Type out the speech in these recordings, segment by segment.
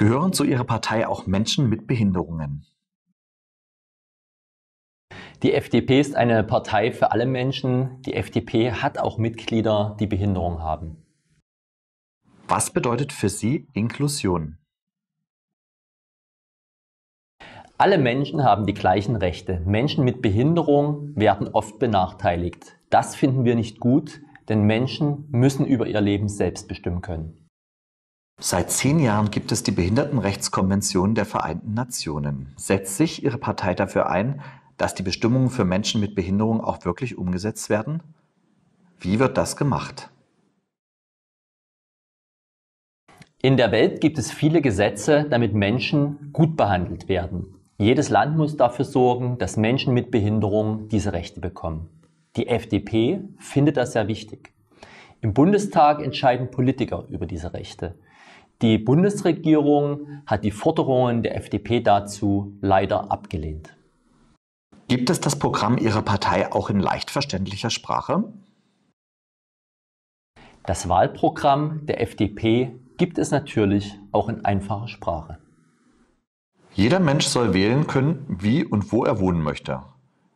Gehören zu Ihrer Partei auch Menschen mit Behinderungen? Die FDP ist eine Partei für alle Menschen. Die FDP hat auch Mitglieder, die Behinderung haben. Was bedeutet für Sie Inklusion? Alle Menschen haben die gleichen Rechte. Menschen mit Behinderung werden oft benachteiligt. Das finden wir nicht gut, denn Menschen müssen über ihr Leben selbst bestimmen können. Seit zehn Jahren gibt es die Behindertenrechtskonvention der Vereinten Nationen. Setzt sich Ihre Partei dafür ein, dass die Bestimmungen für Menschen mit Behinderung auch wirklich umgesetzt werden? Wie wird das gemacht? In der Welt gibt es viele Gesetze, damit Menschen gut behandelt werden. Jedes Land muss dafür sorgen, dass Menschen mit Behinderung diese Rechte bekommen. Die FDP findet das sehr wichtig. Im Bundestag entscheiden Politiker über diese Rechte. Die Bundesregierung hat die Forderungen der FDP dazu leider abgelehnt. Gibt es das Programm Ihrer Partei auch in leicht verständlicher Sprache? Das Wahlprogramm der FDP gibt es natürlich auch in einfacher Sprache. Jeder Mensch soll wählen können, wie und wo er wohnen möchte.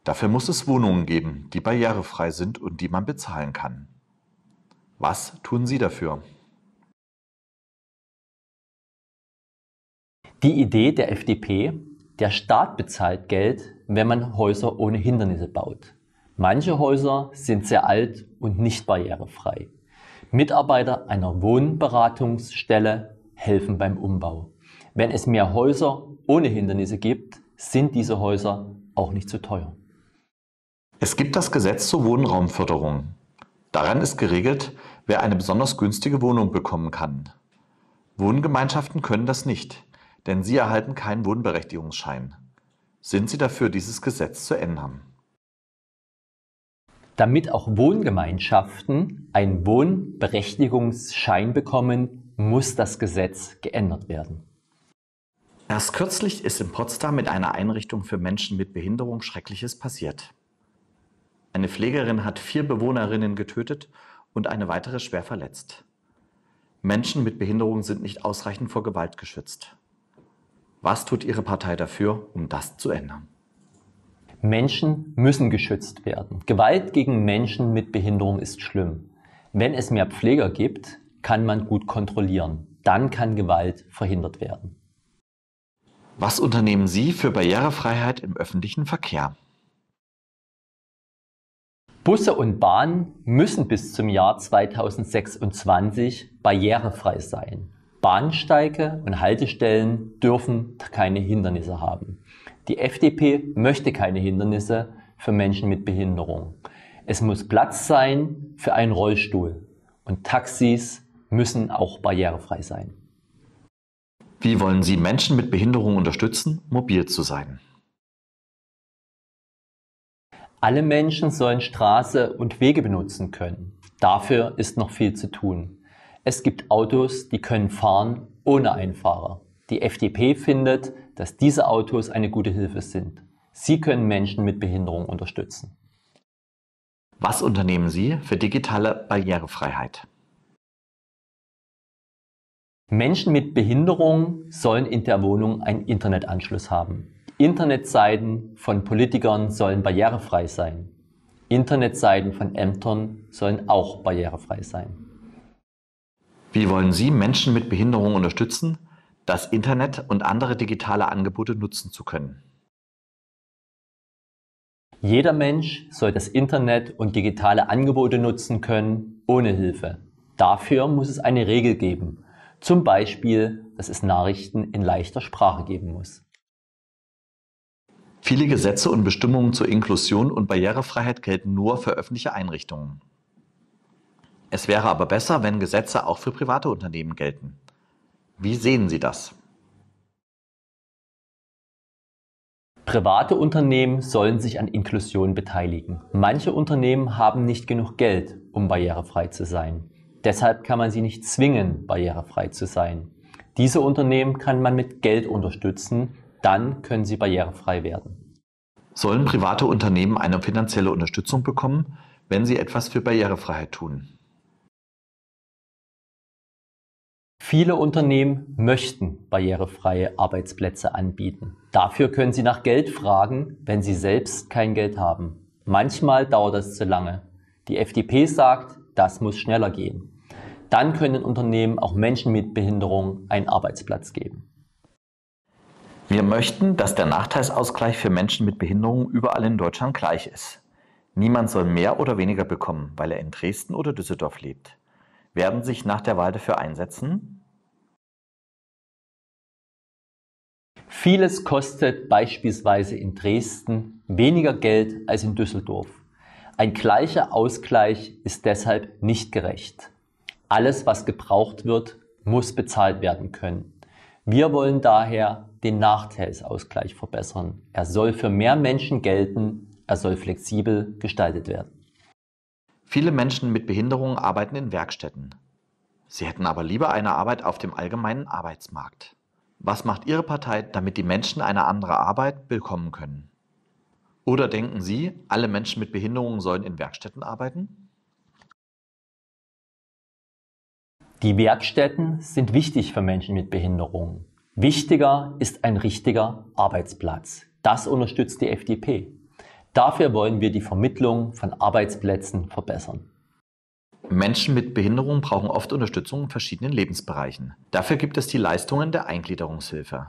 Dafür muss es Wohnungen geben, die barrierefrei sind und die man bezahlen kann. Was tun Sie dafür? die Idee der FDP, der Staat bezahlt Geld, wenn man Häuser ohne Hindernisse baut. Manche Häuser sind sehr alt und nicht barrierefrei. Mitarbeiter einer Wohnberatungsstelle helfen beim Umbau. Wenn es mehr Häuser ohne Hindernisse gibt, sind diese Häuser auch nicht zu so teuer. Es gibt das Gesetz zur Wohnraumförderung. Daran ist geregelt, wer eine besonders günstige Wohnung bekommen kann. Wohngemeinschaften können das nicht denn sie erhalten keinen Wohnberechtigungsschein. Sind Sie dafür, dieses Gesetz zu ändern? Damit auch Wohngemeinschaften einen Wohnberechtigungsschein bekommen, muss das Gesetz geändert werden. Erst kürzlich ist in Potsdam mit einer Einrichtung für Menschen mit Behinderung Schreckliches passiert. Eine Pflegerin hat vier Bewohnerinnen getötet und eine weitere schwer verletzt. Menschen mit Behinderung sind nicht ausreichend vor Gewalt geschützt. Was tut Ihre Partei dafür, um das zu ändern? Menschen müssen geschützt werden. Gewalt gegen Menschen mit Behinderung ist schlimm. Wenn es mehr Pfleger gibt, kann man gut kontrollieren. Dann kann Gewalt verhindert werden. Was unternehmen Sie für Barrierefreiheit im öffentlichen Verkehr? Busse und Bahnen müssen bis zum Jahr 2026 barrierefrei sein. Bahnsteige und Haltestellen dürfen keine Hindernisse haben. Die FDP möchte keine Hindernisse für Menschen mit Behinderung. Es muss Platz sein für einen Rollstuhl und Taxis müssen auch barrierefrei sein. Wie wollen Sie Menschen mit Behinderung unterstützen, mobil zu sein? Alle Menschen sollen Straße und Wege benutzen können. Dafür ist noch viel zu tun. Es gibt Autos, die können fahren ohne einen Fahrer. Die FDP findet, dass diese Autos eine gute Hilfe sind. Sie können Menschen mit Behinderung unterstützen. Was unternehmen Sie für digitale Barrierefreiheit? Menschen mit Behinderung sollen in der Wohnung einen Internetanschluss haben. Internetseiten von Politikern sollen barrierefrei sein. Internetseiten von Ämtern sollen auch barrierefrei sein. Wie wollen Sie Menschen mit Behinderung unterstützen, das Internet und andere digitale Angebote nutzen zu können? Jeder Mensch soll das Internet und digitale Angebote nutzen können, ohne Hilfe. Dafür muss es eine Regel geben. Zum Beispiel, dass es Nachrichten in leichter Sprache geben muss. Viele Gesetze und Bestimmungen zur Inklusion und Barrierefreiheit gelten nur für öffentliche Einrichtungen. Es wäre aber besser, wenn Gesetze auch für private Unternehmen gelten. Wie sehen Sie das? Private Unternehmen sollen sich an Inklusion beteiligen. Manche Unternehmen haben nicht genug Geld, um barrierefrei zu sein. Deshalb kann man sie nicht zwingen, barrierefrei zu sein. Diese Unternehmen kann man mit Geld unterstützen, dann können sie barrierefrei werden. Sollen private Unternehmen eine finanzielle Unterstützung bekommen, wenn sie etwas für Barrierefreiheit tun? Viele Unternehmen möchten barrierefreie Arbeitsplätze anbieten. Dafür können sie nach Geld fragen, wenn sie selbst kein Geld haben. Manchmal dauert das zu lange. Die FDP sagt, das muss schneller gehen. Dann können Unternehmen auch Menschen mit Behinderung einen Arbeitsplatz geben. Wir möchten, dass der Nachteilsausgleich für Menschen mit Behinderung überall in Deutschland gleich ist. Niemand soll mehr oder weniger bekommen, weil er in Dresden oder Düsseldorf lebt werden sich nach der Wahl dafür einsetzen? Vieles kostet beispielsweise in Dresden weniger Geld als in Düsseldorf. Ein gleicher Ausgleich ist deshalb nicht gerecht. Alles, was gebraucht wird, muss bezahlt werden können. Wir wollen daher den Nachteilsausgleich verbessern. Er soll für mehr Menschen gelten, er soll flexibel gestaltet werden. Viele Menschen mit Behinderungen arbeiten in Werkstätten. Sie hätten aber lieber eine Arbeit auf dem allgemeinen Arbeitsmarkt. Was macht Ihre Partei, damit die Menschen eine andere Arbeit bekommen können? Oder denken Sie, alle Menschen mit Behinderungen sollen in Werkstätten arbeiten? Die Werkstätten sind wichtig für Menschen mit Behinderungen. Wichtiger ist ein richtiger Arbeitsplatz. Das unterstützt die FDP. Dafür wollen wir die Vermittlung von Arbeitsplätzen verbessern. Menschen mit Behinderung brauchen oft Unterstützung in verschiedenen Lebensbereichen. Dafür gibt es die Leistungen der Eingliederungshilfe.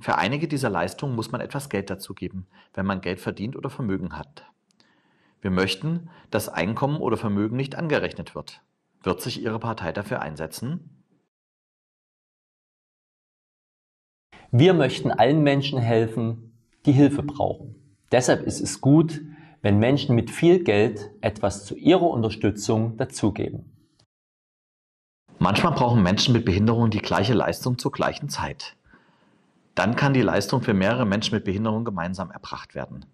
Für einige dieser Leistungen muss man etwas Geld dazugeben, wenn man Geld verdient oder Vermögen hat. Wir möchten, dass Einkommen oder Vermögen nicht angerechnet wird. Wird sich Ihre Partei dafür einsetzen? Wir möchten allen Menschen helfen, die Hilfe brauchen. Deshalb ist es gut, wenn Menschen mit viel Geld etwas zu ihrer Unterstützung dazugeben. Manchmal brauchen Menschen mit Behinderung die gleiche Leistung zur gleichen Zeit. Dann kann die Leistung für mehrere Menschen mit Behinderung gemeinsam erbracht werden.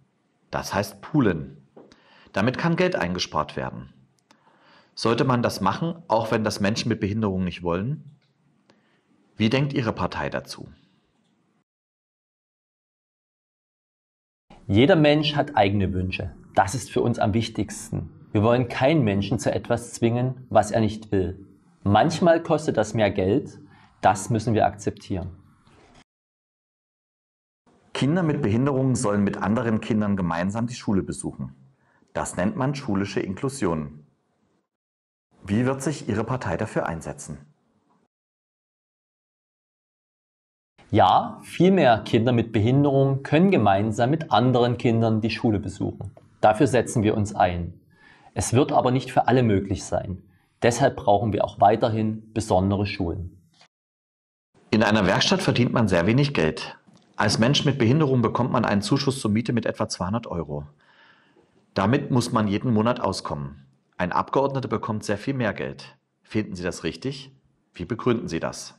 Das heißt poolen. Damit kann Geld eingespart werden. Sollte man das machen, auch wenn das Menschen mit Behinderung nicht wollen? Wie denkt Ihre Partei dazu? Jeder Mensch hat eigene Wünsche. Das ist für uns am wichtigsten. Wir wollen keinen Menschen zu etwas zwingen, was er nicht will. Manchmal kostet das mehr Geld, das müssen wir akzeptieren. Kinder mit Behinderungen sollen mit anderen Kindern gemeinsam die Schule besuchen. Das nennt man schulische Inklusion. Wie wird sich Ihre Partei dafür einsetzen? Ja, viel mehr Kinder mit Behinderung können gemeinsam mit anderen Kindern die Schule besuchen. Dafür setzen wir uns ein. Es wird aber nicht für alle möglich sein. Deshalb brauchen wir auch weiterhin besondere Schulen. In einer Werkstatt verdient man sehr wenig Geld. Als Mensch mit Behinderung bekommt man einen Zuschuss zur Miete mit etwa 200 Euro. Damit muss man jeden Monat auskommen. Ein Abgeordneter bekommt sehr viel mehr Geld. Finden Sie das richtig? Wie begründen Sie das?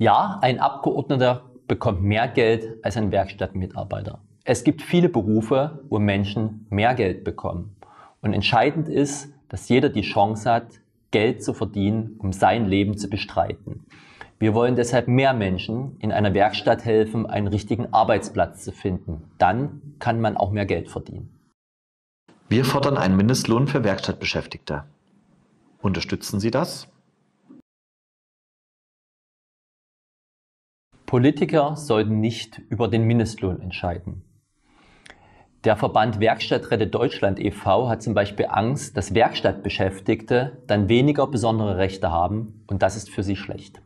Ja, ein Abgeordneter bekommt mehr Geld als ein Werkstattmitarbeiter. Es gibt viele Berufe, wo Menschen mehr Geld bekommen. Und entscheidend ist, dass jeder die Chance hat, Geld zu verdienen, um sein Leben zu bestreiten. Wir wollen deshalb mehr Menschen in einer Werkstatt helfen, einen richtigen Arbeitsplatz zu finden. Dann kann man auch mehr Geld verdienen. Wir fordern einen Mindestlohn für Werkstattbeschäftigte. Unterstützen Sie das? Politiker sollten nicht über den Mindestlohn entscheiden. Der Verband Werkstatt Deutschland e.V. hat zum Beispiel Angst, dass Werkstattbeschäftigte dann weniger besondere Rechte haben und das ist für sie schlecht.